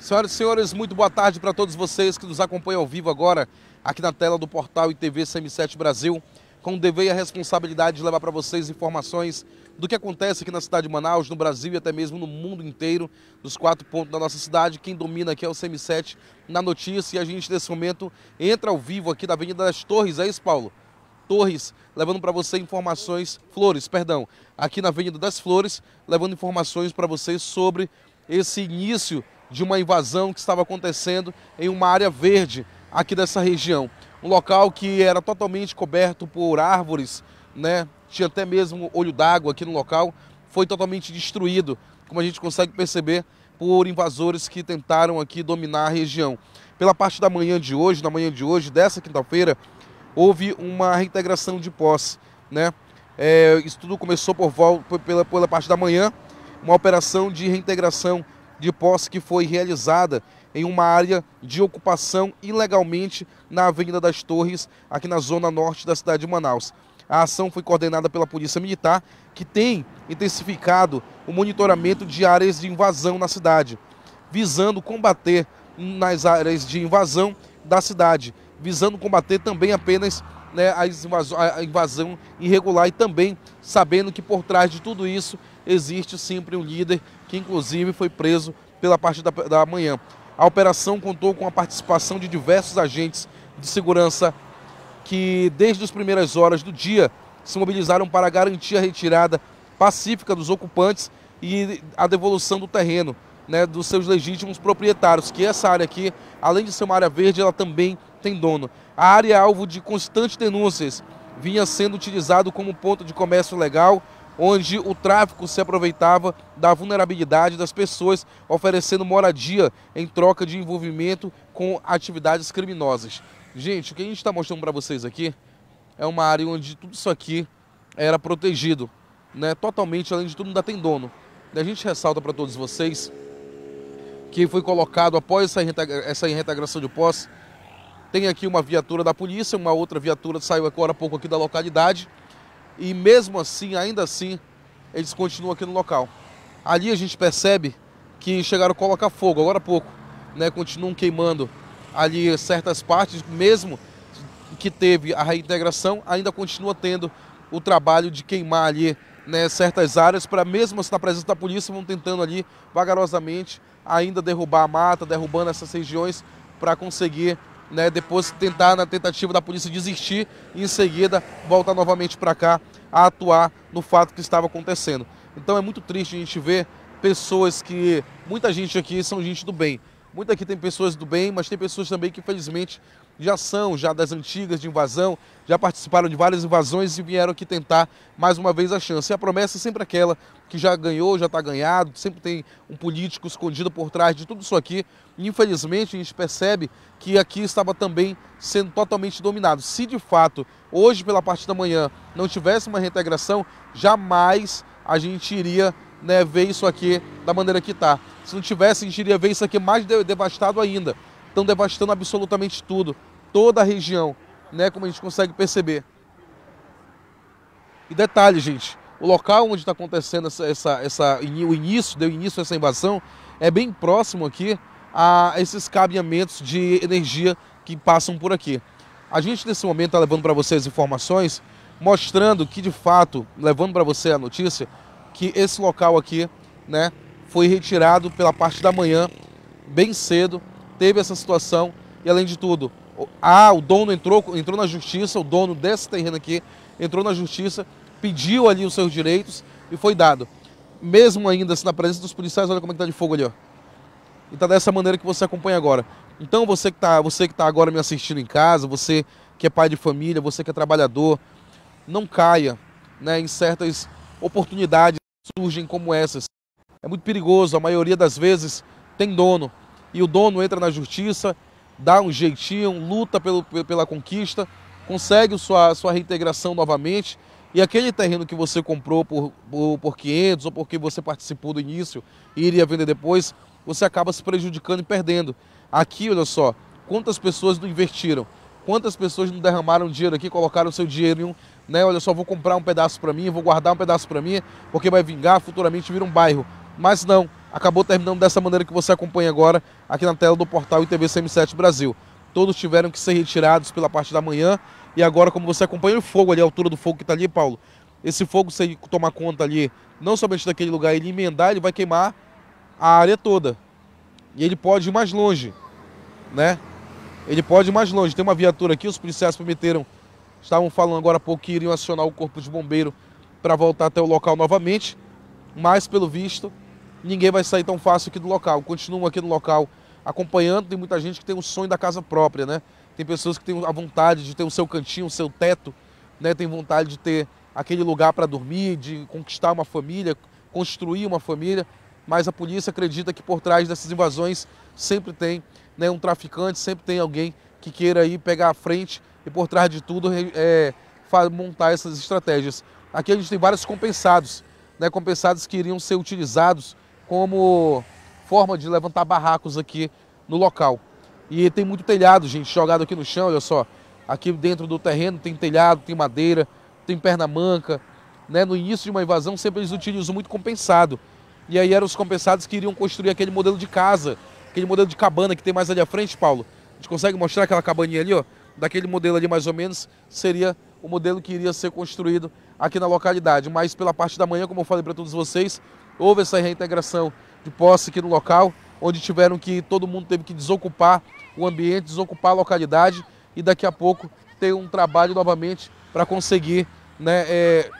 Senhoras e senhores, muito boa tarde para todos vocês que nos acompanham ao vivo agora, aqui na tela do portal ITV CM7 Brasil, com o dever e a responsabilidade de levar para vocês informações do que acontece aqui na cidade de Manaus, no Brasil e até mesmo no mundo inteiro, dos quatro pontos da nossa cidade. Quem domina aqui é o CM7 na notícia e a gente, nesse momento, entra ao vivo aqui da Avenida das Torres, é isso, Paulo? Torres, levando para você informações, Flores, perdão, aqui na Avenida das Flores, levando informações para vocês sobre esse início de uma invasão que estava acontecendo em uma área verde aqui dessa região. Um local que era totalmente coberto por árvores, né? tinha até mesmo olho d'água aqui no local, foi totalmente destruído, como a gente consegue perceber, por invasores que tentaram aqui dominar a região. Pela parte da manhã de hoje, na manhã de hoje, dessa quinta-feira, houve uma reintegração de posse. Né? É, isso tudo começou por volta, pela, pela parte da manhã, uma operação de reintegração de posse que foi realizada em uma área de ocupação ilegalmente na Avenida das Torres, aqui na zona norte da cidade de Manaus. A ação foi coordenada pela Polícia Militar, que tem intensificado o monitoramento de áreas de invasão na cidade, visando combater nas áreas de invasão da cidade, visando combater também apenas né, a, a invasão irregular e também sabendo que por trás de tudo isso existe sempre um líder que inclusive foi preso pela parte da, da manhã. A operação contou com a participação de diversos agentes de segurança que, desde as primeiras horas do dia, se mobilizaram para garantir a retirada pacífica dos ocupantes e a devolução do terreno né, dos seus legítimos proprietários, que essa área aqui, além de ser uma área verde, ela também tem dono. A área é alvo de constantes denúncias vinha sendo utilizado como ponto de comércio legal onde o tráfico se aproveitava da vulnerabilidade das pessoas, oferecendo moradia em troca de envolvimento com atividades criminosas. Gente, o que a gente está mostrando para vocês aqui é uma área onde tudo isso aqui era protegido, né? totalmente, além de tudo, ainda tem dono. E a gente ressalta para todos vocês que foi colocado após essa, reintegra essa reintegração de posse, tem aqui uma viatura da polícia, uma outra viatura saiu agora há pouco aqui da localidade, e mesmo assim, ainda assim, eles continuam aqui no local. Ali a gente percebe que chegaram a colocar fogo, agora há pouco, né? Continuam queimando ali certas partes, mesmo que teve a reintegração, ainda continua tendo o trabalho de queimar ali né, certas áreas para mesmo assim, na presença da polícia vão tentando ali vagarosamente ainda derrubar a mata, derrubando essas regiões para conseguir né, depois tentar na tentativa da polícia desistir e em seguida voltar novamente para cá a atuar no fato que estava acontecendo. Então é muito triste a gente ver pessoas que muita gente aqui são gente do bem, muito aqui tem pessoas do bem, mas tem pessoas também que infelizmente já são já das antigas de invasão, já participaram de várias invasões e vieram aqui tentar mais uma vez a chance. E a promessa é sempre aquela que já ganhou, já está ganhado, sempre tem um político escondido por trás de tudo isso aqui. E, infelizmente a gente percebe que aqui estava também sendo totalmente dominado. Se de fato hoje pela parte da manhã não tivesse uma reintegração, jamais a gente iria né, ver isso aqui da maneira que está. Se não tivesse, a gente iria ver isso aqui mais de devastado ainda. Estão devastando absolutamente tudo, toda a região, né, como a gente consegue perceber. E detalhe, gente, o local onde está acontecendo essa, essa, essa, o início, deu início a essa invasão, é bem próximo aqui a esses cabeamentos de energia que passam por aqui. A gente nesse momento está levando para vocês informações mostrando que de fato, levando para você a notícia, que esse local aqui, né, foi retirado pela parte da manhã, bem cedo, teve essa situação e além de tudo, ah, o dono entrou, entrou na justiça, o dono desse terreno aqui entrou na justiça, pediu ali os seus direitos e foi dado. Mesmo ainda assim, na presença dos policiais, olha como é que tá de fogo ali, ó. E tá dessa maneira que você acompanha agora. Então você que tá, você que tá agora me assistindo em casa, você que é pai de família, você que é trabalhador, não caia, né, em certas oportunidades surgem como essas. É muito perigoso, a maioria das vezes tem dono. E o dono entra na justiça, dá um jeitinho, luta pelo, pela conquista, consegue sua, sua reintegração novamente. E aquele terreno que você comprou por, por, por 500 ou porque você participou do início e iria vender depois, você acaba se prejudicando e perdendo. Aqui, olha só, quantas pessoas não investiram? Quantas pessoas não derramaram dinheiro aqui, colocaram seu dinheiro, Um, né? Olha só, vou comprar um pedaço para mim, vou guardar um pedaço para mim, porque vai vingar, futuramente vira um bairro. Mas não, acabou terminando dessa maneira que você acompanha agora aqui na tela do portal cm 7 Brasil. Todos tiveram que ser retirados pela parte da manhã e agora, como você acompanha o fogo ali, a altura do fogo que está ali, Paulo, esse fogo, se tomar conta ali, não somente daquele lugar, ele emendar, ele vai queimar a área toda. E ele pode ir mais longe, né? ele pode ir mais longe. Tem uma viatura aqui, os policiais prometeram, estavam falando agora há pouco que iriam acionar o corpo de bombeiro para voltar até o local novamente, mas pelo visto ninguém vai sair tão fácil aqui do local. Continuam aqui no local acompanhando, tem muita gente que tem o sonho da casa própria, né? Tem pessoas que têm a vontade de ter o seu cantinho, o seu teto, né? Tem vontade de ter aquele lugar para dormir, de conquistar uma família, construir uma família, mas a polícia acredita que por trás dessas invasões sempre tem né, um traficante, sempre tem alguém que queira aí pegar a frente e por trás de tudo é, montar essas estratégias. Aqui a gente tem vários compensados, né, compensados que iriam ser utilizados como forma de levantar barracos aqui no local. E tem muito telhado, gente, jogado aqui no chão, olha só. Aqui dentro do terreno tem telhado, tem madeira, tem perna manca. Né? No início de uma invasão sempre eles utilizam muito compensado. E aí eram os compensados que iriam construir aquele modelo de casa aquele modelo de cabana que tem mais ali à frente, Paulo. A gente consegue mostrar aquela cabaninha ali, ó? Daquele modelo ali, mais ou menos, seria o modelo que iria ser construído aqui na localidade. Mas pela parte da manhã, como eu falei para todos vocês, houve essa reintegração de posse aqui no local, onde tiveram que todo mundo teve que desocupar o ambiente, desocupar a localidade e daqui a pouco ter um trabalho novamente para conseguir né, é,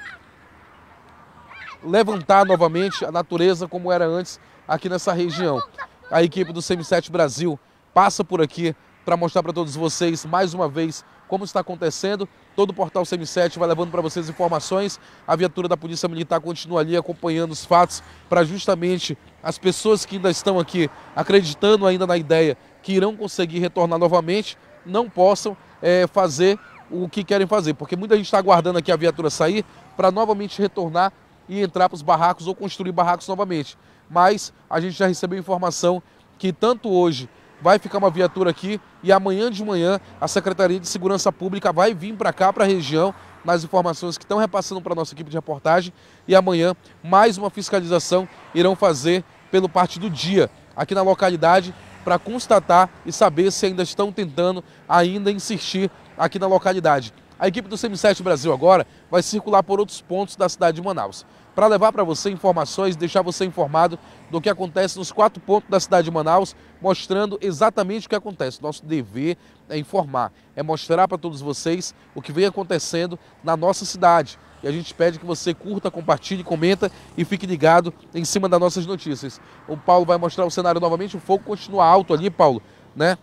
levantar novamente a natureza como era antes aqui nessa região a equipe do CM7 Brasil passa por aqui para mostrar para todos vocês mais uma vez como está acontecendo. Todo o portal CM7 vai levando para vocês informações. A viatura da Polícia Militar continua ali acompanhando os fatos para justamente as pessoas que ainda estão aqui acreditando ainda na ideia que irão conseguir retornar novamente, não possam é, fazer o que querem fazer, porque muita gente está aguardando aqui a viatura sair para novamente retornar e entrar para os barracos ou construir barracos novamente mas a gente já recebeu informação que tanto hoje vai ficar uma viatura aqui e amanhã de manhã a Secretaria de Segurança Pública vai vir para cá, para a região, nas informações que estão repassando para a nossa equipe de reportagem e amanhã mais uma fiscalização irão fazer pelo parte do dia aqui na localidade para constatar e saber se ainda estão tentando ainda insistir aqui na localidade. A equipe do CM7 Brasil agora vai circular por outros pontos da cidade de Manaus para levar para você informações, deixar você informado do que acontece nos quatro pontos da cidade de Manaus, mostrando exatamente o que acontece. Nosso dever é informar, é mostrar para todos vocês o que vem acontecendo na nossa cidade. E a gente pede que você curta, compartilhe, comenta e fique ligado em cima das nossas notícias. O Paulo vai mostrar o cenário novamente, o fogo continua alto ali, Paulo, né?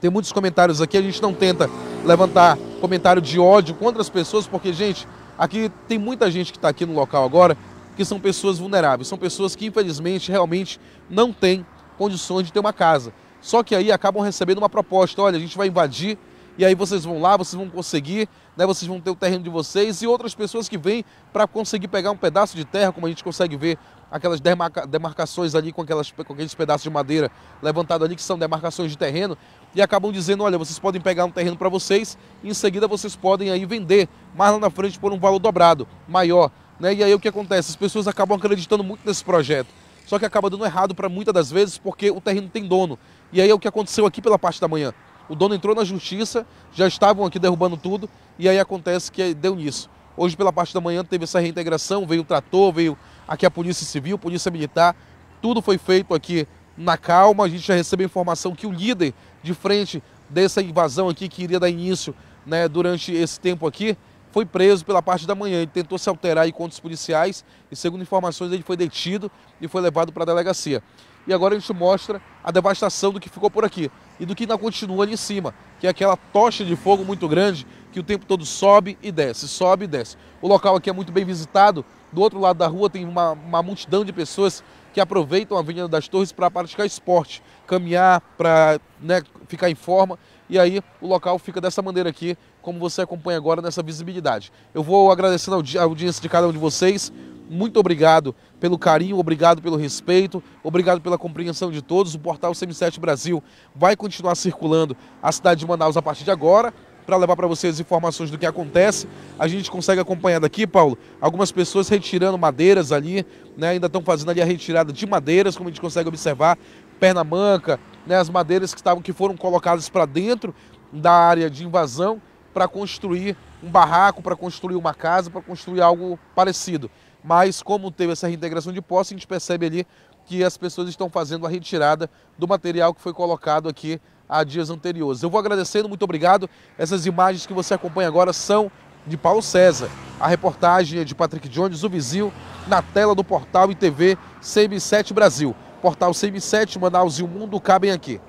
Tem muitos comentários aqui, a gente não tenta levantar comentário de ódio contra as pessoas, porque, gente, aqui tem muita gente que está aqui no local agora que são pessoas vulneráveis, são pessoas que infelizmente realmente não têm condições de ter uma casa. Só que aí acabam recebendo uma proposta: olha, a gente vai invadir e aí vocês vão lá, vocês vão conseguir, né, vocês vão ter o terreno de vocês e outras pessoas que vêm para conseguir pegar um pedaço de terra, como a gente consegue ver aquelas demarca, demarcações ali com, aquelas, com aqueles pedaços de madeira levantado ali, que são demarcações de terreno, e acabam dizendo, olha, vocês podem pegar um terreno para vocês e em seguida vocês podem aí vender mais lá na frente por um valor dobrado, maior. Né? E aí o que acontece? As pessoas acabam acreditando muito nesse projeto. Só que acaba dando errado para muitas das vezes porque o terreno tem dono. E aí é o que aconteceu aqui pela parte da manhã o dono entrou na justiça, já estavam aqui derrubando tudo, e aí acontece que deu nisso. Hoje, pela parte da manhã, teve essa reintegração, veio o trator, veio aqui a Polícia Civil, Polícia Militar, tudo foi feito aqui na calma. A gente já recebeu informação que o líder de frente dessa invasão aqui, que iria dar início né, durante esse tempo aqui, foi preso pela parte da manhã. Ele tentou se alterar aí contra os policiais e, segundo informações, ele foi detido e foi levado para a delegacia e agora a gente mostra a devastação do que ficou por aqui e do que ainda continua ali em cima, que é aquela tocha de fogo muito grande que o tempo todo sobe e desce, sobe e desce. O local aqui é muito bem visitado, do outro lado da rua tem uma, uma multidão de pessoas que aproveitam a Avenida das Torres para praticar esporte, caminhar, para né, ficar em forma. E aí o local fica dessa maneira aqui, como você acompanha agora nessa visibilidade. Eu vou agradecendo a audiência de cada um de vocês muito obrigado pelo carinho, obrigado pelo respeito, obrigado pela compreensão de todos. O portal CM7 Brasil vai continuar circulando a cidade de Manaus a partir de agora para levar para vocês informações do que acontece. A gente consegue acompanhar daqui, Paulo, algumas pessoas retirando madeiras ali, né? Ainda estão fazendo ali a retirada de madeiras, como a gente consegue observar, Pernambuco, né? As madeiras que estavam que foram colocadas para dentro da área de invasão para construir um barraco, para construir uma casa, para construir algo parecido mas como teve essa reintegração de posse, a gente percebe ali que as pessoas estão fazendo a retirada do material que foi colocado aqui há dias anteriores. Eu vou agradecendo, muito obrigado. Essas imagens que você acompanha agora são de Paulo César. A reportagem é de Patrick Jones, o vizinho, na tela do portal e TV CM7 Brasil. Portal CM7, Manaus e o Mundo cabem aqui.